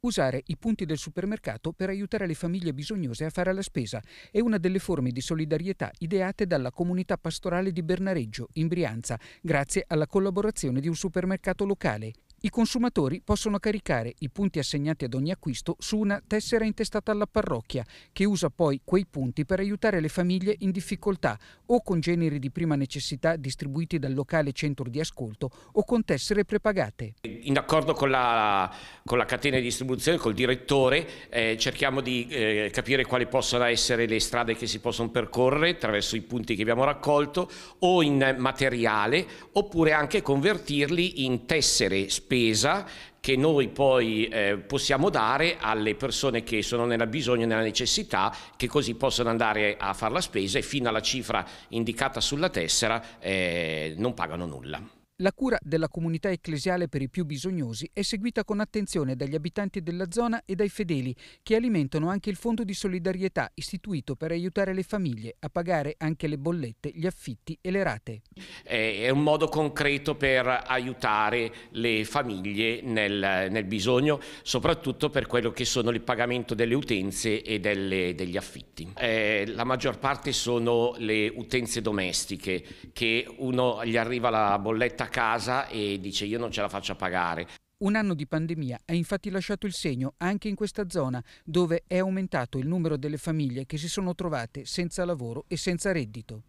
Usare i punti del supermercato per aiutare le famiglie bisognose a fare la spesa è una delle forme di solidarietà ideate dalla comunità pastorale di Bernareggio, in Brianza, grazie alla collaborazione di un supermercato locale. I consumatori possono caricare i punti assegnati ad ogni acquisto su una tessera intestata alla parrocchia, che usa poi quei punti per aiutare le famiglie in difficoltà o con generi di prima necessità distribuiti dal locale centro di ascolto o con tessere prepagate in accordo con la, con la, catena di distribuzione, col direttore, eh, cerchiamo di eh, capire quali possono essere le strade che si possono percorrere attraverso i punti che abbiamo raccolto o in materiale oppure anche convertirli in tessere spesa che noi poi eh, possiamo dare alle persone che sono nel bisogno nella necessità, che così possono andare a fare la spesa e fino alla cifra indicata sulla tessera eh, non pagano nulla. La cura della comunità ecclesiale per i più bisognosi è seguita con attenzione dagli abitanti della zona e dai fedeli, che alimentano anche il fondo di solidarietà istituito per aiutare le famiglie a pagare anche le bollette, gli affitti e le rate. È un modo concreto per aiutare le famiglie nel, nel bisogno, soprattutto per quello che sono il pagamento delle utenze e delle, degli affitti. Eh, la maggior parte sono le utenze domestiche, che uno gli arriva la bolletta a casa e dice io non ce la faccio a pagare. Un anno di pandemia ha infatti lasciato il segno anche in questa zona, dove è aumentato il numero delle famiglie che si sono trovate senza lavoro e senza reddito.